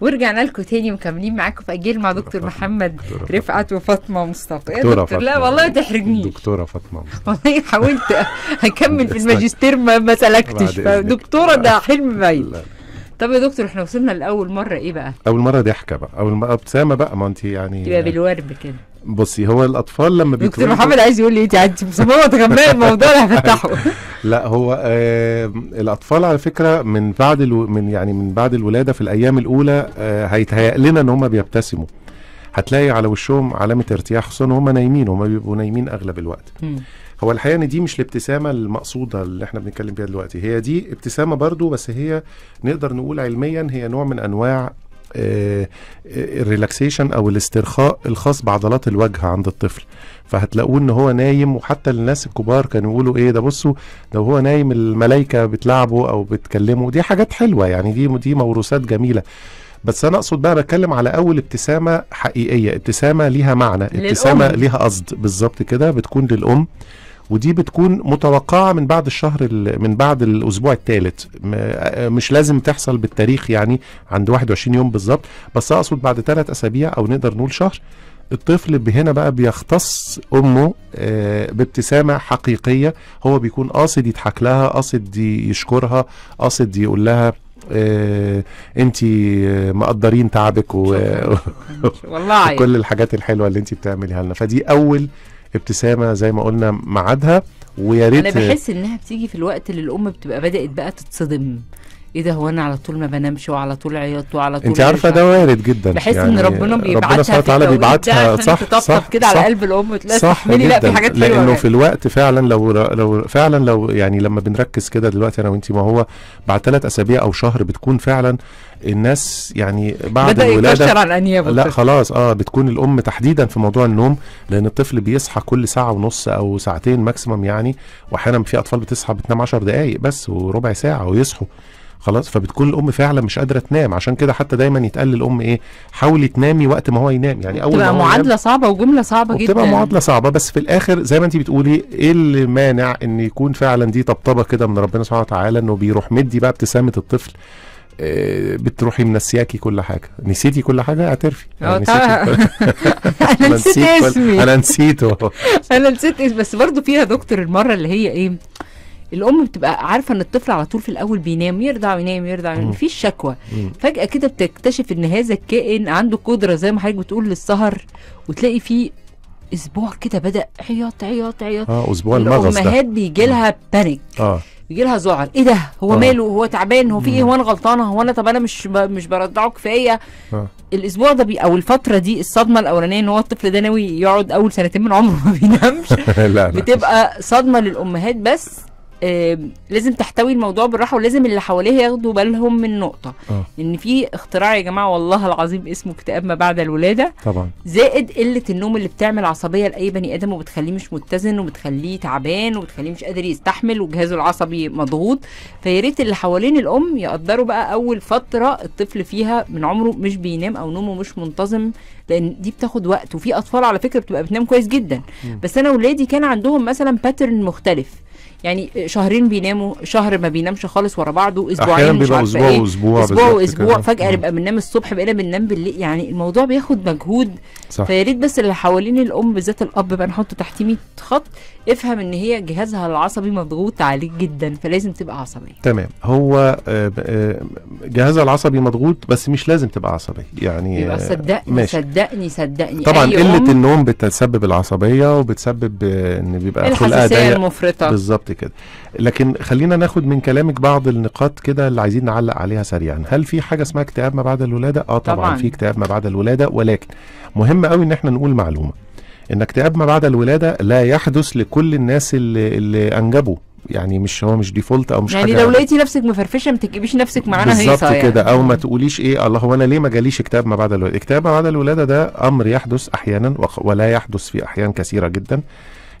ورجعنا لكم تاني مكملين معاكم في اجيال مع دكتور محمد رفعت وفاطمه مصطفى دكتورة دكتور فاطمة. لا والله ما تحرجنيش دكتوره فاطمه والله حاولت هكمل في الماجستير ما, ما سلكتش فدكتوره ده حلم بعيد طب يا دكتور احنا وصلنا لاول مره ايه بقى؟ اول مره ضحكه بقى اول مره ابتسامه بقى ما انت يعني تبقى بالورد كده بصي هو الاطفال لما بيتولدوا دكتور محمد عايز يقول لي انت انت مصممه تغمقي الموضوع اللي هفتحه لا هو آه الاطفال على فكره من بعد الو من يعني من بعد الولاده في الايام الاولى آه هيتهيأ لنا ان هم بيبتسموا هتلاقي على وشهم علامه ارتياح خصوصا هم نايمين هم بيبقوا نايمين اغلب الوقت هو الحقيقه ان دي مش الابتسامه المقصوده اللي احنا بنتكلم بيها دلوقتي هي دي ابتسامه برضو بس هي نقدر نقول علميا هي نوع من انواع الريلاكسيشن آه، آه، او الاسترخاء الخاص بعضلات الوجه عند الطفل فهتلاقوه ان هو نايم وحتى الناس الكبار كانوا يقولوا ايه ده بصوا ده هو نايم الملائكه بتلعبه او بتكلمه دي حاجات حلوه يعني دي دي موروثات جميله بس انا اقصد بقى بتكلم على اول ابتسامه حقيقيه ابتسامه ليها معنى ابتسامه ليها قصد بالظبط كده بتكون للام ودي بتكون متوقعه من بعد الشهر من بعد الاسبوع الثالث مش لازم تحصل بالتاريخ يعني عند 21 يوم بالظبط بس اقصد بعد ثلاث اسابيع او نقدر نقول شهر الطفل هنا بقى بيختص امه آه، بابتسامه حقيقيه هو بيكون قاصد يضحك لها قاصد يشكرها قاصد يقول لها إيه انت آه، مقدرين تعبك و... والله وكل الحاجات الحلوه اللي انت بتعمليها لنا فدي اول ابتسامه زي ما قلنا ميعادها ويا ريت انا بحس انها بتيجي في الوقت اللي الام بتبقى بدات بقى تتصدم ايه ده هو انا على طول ما بنامش وعلى طول عياط وعلى طول انت عارفه ده إيه؟ وارد جدا يعني ربنا ربنا ربنا ربنا سبحانه وتعالى بيبعتها صح صح كده على قلب الام صح مني لا في حاجات حلوه لانه يعني. في الوقت فعلا لو لو فعلا لو يعني لما بنركز كده دلوقتي انا وانت ما هو بعد ثلاث اسابيع او شهر بتكون فعلا الناس يعني بعد بدأ الولاده على انيابه لا خلاص اه بتكون الام تحديدا في موضوع النوم لان الطفل بيصحى كل ساعه ونص او ساعتين ماكسيمم يعني واحيانا في اطفال بتصحى بتنام 10 دقائق بس وربع ساعه ويصحوا خلاص فبتكون الام فعلا مش قادره تنام عشان كده حتى دايما يتقال للام ايه حاولي تنامي وقت ما هو ينام يعني اول ما معادله صعبه وجمله صعبه جدا بتبقى معادله صعبه بس في الاخر زي ما انت بتقولي ايه اللي مانع ان يكون فعلا دي طبطبه كده من ربنا سبحانه وتعالى انه بيروح مدي بقى ابتسامه الطفل آه، بتروحي منسياكي كل حاجه نسيتي كل حاجه اعترفي آه، يعني انا نسيت انا نسيت اسمي انا نسيته انا نسيت بس برضو فيها دكتور المره اللي هي ايه الام بتبقى عارفه ان الطفل على طول في الاول بينام يرضع وينام يرضع وينام مفيش شكوى فجاه كده بتكتشف ان هذا الكائن عنده قدره زي ما حضرتك بتقول للسهر وتلاقي فيه اسبوع كده بدا عياط عياط عياط اه اسبوع المغص ده الامهات بيجي لها بانيك اه بيجي لها ذعر ايه ده هو آه. ماله هو تعبان هو في ايه هو انا غلطانه هو انا طب انا مش ب... مش برضعه كفايه آه. الاسبوع ده بي او الفتره دي الصدمه الاولانيه ان هو الطفل ده ناوي يقعد اول سنتين من عمره ما بينامش لا بتبقى صدمه للامهات بس لازم تحتوي الموضوع بالراحه ولازم اللي حواليه ياخدوا بالهم من نقطه أوه. ان في اختراع يا جماعه والله العظيم اسمه اكتئاب ما بعد الولاده طبعا زائد قله النوم اللي بتعمل عصبيه لاي بني ادم وبتخليه مش متزن وبتخليه تعبان وبتخليه مش قادر يستحمل وجهازه العصبي مضغوط فيا ريت اللي حوالين الام يقدروا بقى اول فتره الطفل فيها من عمره مش بينام او نومه مش منتظم لان دي بتاخد وقت وفي اطفال على فكره بتبقى بتنام كويس جدا م. بس انا ولادي كان عندهم مثلا باترن مختلف يعني شهرين بيناموا شهر ما بينامش خالص ورا بعضه اسبوعين مش عارفه اسبوع ايه واسبوع اسبوع واسبوع فجاه نبقى بننام الصبح بقينا بننام بالليل يعني الموضوع بياخد مجهود صح فيا ريت بس اللي حوالين الام بالذات الاب بقى نحطه تحت 100 خط افهم ان هي جهازها العصبي مضغوط عليك جدا فلازم تبقى عصبيه تمام هو آه، آه، جهازها العصبي مضغوط بس مش لازم تبقى عصبيه يعني يبقى آه، صدقني ماشي. صدقني صدقني طبعا قله النوم بتسبب العصبيه وبتسبب ان بيبقى الحساسيه المفرطه بالظبط كده لكن خلينا ناخد من كلامك بعض النقاط كده اللي عايزين نعلق عليها سريعا هل في حاجه اسمها اكتئاب ما بعد الولاده اه طبعا, طبعاً. في اكتئاب ما بعد الولاده ولكن مهم قوي ان احنا نقول معلومه ان اكتئاب ما بعد الولاده لا يحدث لكل الناس اللي, اللي انجبوا يعني مش هو مش ديفولت او مش يعني حاجه يعني لو لقيتي نفسك مفرفشه ما تجيبيش نفسك معانا هيصه بالظبط يعني. كده او ما تقوليش ايه الله هو انا ليه ما جاليش اكتئاب ما بعد الولاده اكتئاب ما بعد الولاده ده امر يحدث احيانا ولا يحدث في احيان كثيره جدا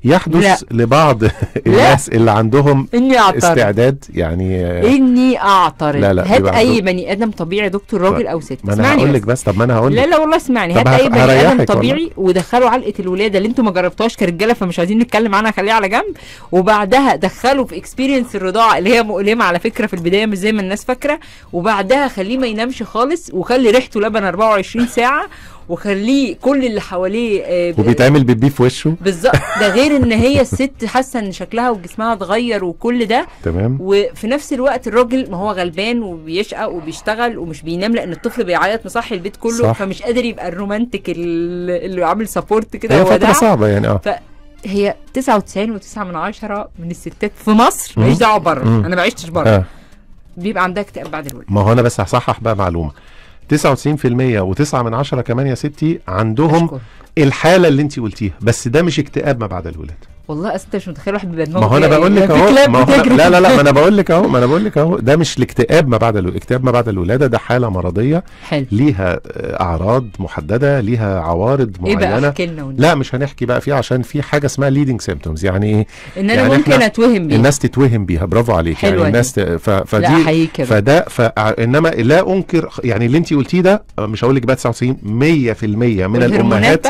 يحدث لا. لبعض الناس اللي عندهم إني استعداد يعني اني اعترض لا لا هات اي بني ادم طبيعي دكتور راجل طيب. او ست اسمعني انا هقول لك بس طب ما انا هقول لا لا والله اسمعني هات اي بني ادم طبيعي ودخلوا علقه الولاده اللي انتم ما جربتوهاش كرجاله فمش عايزين نتكلم عنها خليها على جنب وبعدها دخله في اكسبيرينس الرضاعه اللي هي مؤلمه على فكره في البدايه مش زي ما الناس فاكره وبعدها خليه ما ينامش خالص وخلي ريحته لبن 24 ساعه وخليه كل اللي حواليه آه وبيتعمل بيبي في وشه بالظبط ده غير ان هي الست حاسه ان شكلها وجسمها اتغير وكل ده تمام وفي نفس الوقت الراجل ما هو غلبان وبيشقى وبيشتغل ومش بينام لان الطفل بيعيط مصحي البيت كله صح. فمش قادر يبقى الرومانتك اللي عامل سبورت كده هي فتره صعبه يعني اه فهي 99 من عشره من الستات في مصر ماليش دعوه بره انا ما عشتش بره آه. بيبقى عندها اكتئاب بعد الولد ما هو انا بس هصحح بقى معلومه 99% و9 من 10 كمان يا ستي عندهم أشكر. الحاله اللي انت قلتيها بس ده مش اكتئاب ما بعد الولاده والله اصل انت مش متخيل واحد بيبقى ما هو انا يعني بقول لك اهو لا لا لا ما انا بقول لك اهو ما انا بقول لك اهو ده مش الاكتئاب ما بعد الاكتئاب ما بعد الولاده ده حاله مرضيه حلو ليها آه، اعراض محدده ليها عوارض معينه ايه بقى احكي لنا لا مش هنحكي بقى فيها عشان في حاجه اسمها ليدنج سيمبتومز يعني ايه ان انا يعني ممكن اتوهم بيها الناس تتوهم بيها برافو عليك يعني حلوة يعني الناس ف... فدي فده ف... انما لا انكر يعني اللي انت قلتيه ده مش هقول لك بقى 99 100% من الامهات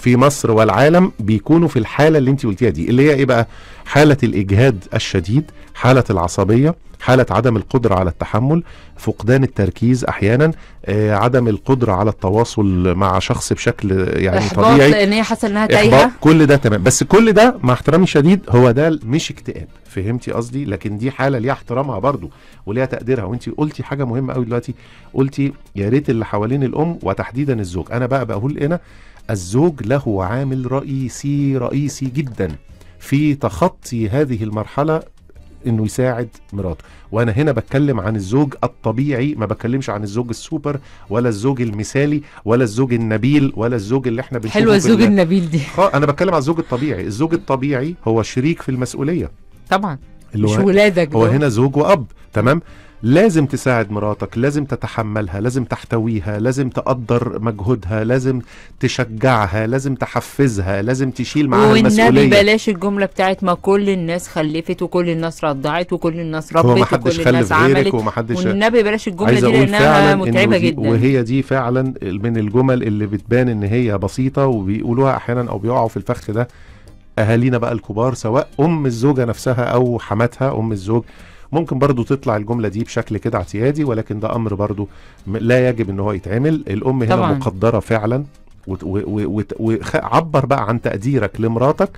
في مصر والعالم بيكونوا في الحاله اللي انت قلتيها دي اللي هي ايه بقى حاله الاجهاد الشديد حاله العصبيه حاله عدم القدره على التحمل فقدان التركيز احيانا آه، عدم القدره على التواصل مع شخص بشكل يعني إحباط طبيعي لان هي حاسه انها تايهه كل ده تمام بس كل ده مع احترامي الشديد هو ده مش اكتئاب فهمتي قصدي لكن دي حاله ليها احترامها برضو وليها تقديرها وانت قلتي حاجه مهمه قوي دلوقتي قلتي يا ريت اللي حوالين الام وتحديدا الزوج انا بقى بقول هنا الزوج له عامل رئيسي رئيسي جدا في تخطي هذه المرحله انه يساعد مراته وانا هنا بتكلم عن الزوج الطبيعي ما بتكلمش عن الزوج السوبر ولا الزوج المثالي ولا الزوج النبيل ولا الزوج اللي احنا بنشوفه حلوه الزوج النبيل دي اه انا بتكلم عن الزوج الطبيعي الزوج الطبيعي هو شريك في المسؤوليه طبعا اللي مش ولادك هو هنا زوج واب تمام لازم تساعد مراتك لازم تتحملها لازم تحتويها لازم تقدر مجهودها لازم تشجعها لازم تحفزها لازم تشيل معاها المسؤوليه والنبي بلاش الجمله بتاعت ما كل الناس خلفت وكل الناس رضعت وكل الناس ربت وكل الناس عملت ومحدش والنبي بلاش الجمله دي لانها متعبه إن جدا وهي دي فعلا من الجمل اللي بتبان ان هي بسيطه وبيقولوها احيانا او بيقعوا في الفخ ده اهالينا بقى الكبار سواء ام الزوجه نفسها او حماتها ام الزوج ممكن برضو تطلع الجملة دي بشكل كده اعتيادي ولكن ده أمر برضو لا يجب أن هو يتعمل الأم هنا طبعا. مقدرة فعلا وعبر بقى عن تقديرك لمراتك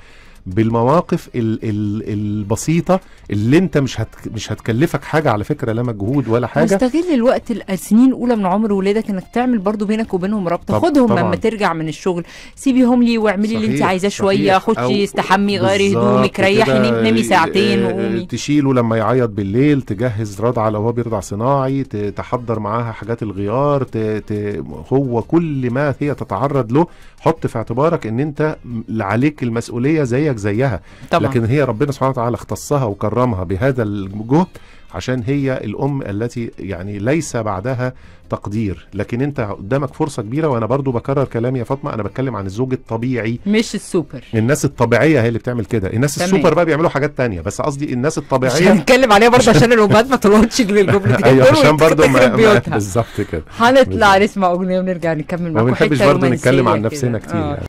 بالمواقف ال ال البسيطه اللي انت مش هت مش هتكلفك حاجه على فكره لا مجهود ولا حاجه مستغل الوقت السنين الاولى من عمر ولادك انك تعمل برضو بينك وبينهم رابطه خدهم طبعاً. لما ترجع من الشغل سيبيهم لي واعملي اللي انت عايزاه شويه خدي استحمي غيري هدومك ريحي نامي ساعتين وقومي آه، آه، تشيله لما يعيط بالليل تجهز رضعه لو هو بيرضع صناعي تحضر معاها حاجات الغيار ت... ت... هو كل ما هي تتعرض له حط في اعتبارك ان انت عليك المسؤوليه زي زيك زيها طبعا. لكن هي ربنا سبحانه وتعالى اختصها وكرمها بهذا الجهد عشان هي الام التي يعني ليس بعدها تقدير لكن انت قدامك فرصه كبيره وانا برضو بكرر كلامي يا فاطمه انا بتكلم عن الزوج الطبيعي مش السوبر الناس الطبيعيه هي اللي بتعمل كده الناس تمام. السوبر بقى بيعملوا حاجات تانية بس قصدي الناس الطبيعيه مش هنتكلم عليها برضه عشان الامهات ما تروحش للجمله دي ايوه عشان برضه بالظبط كده هنطلع نسمع اغنيه ونرجع نكمل ما بنحبش برضه نتكلم عن نفسنا كتير آه. يعني.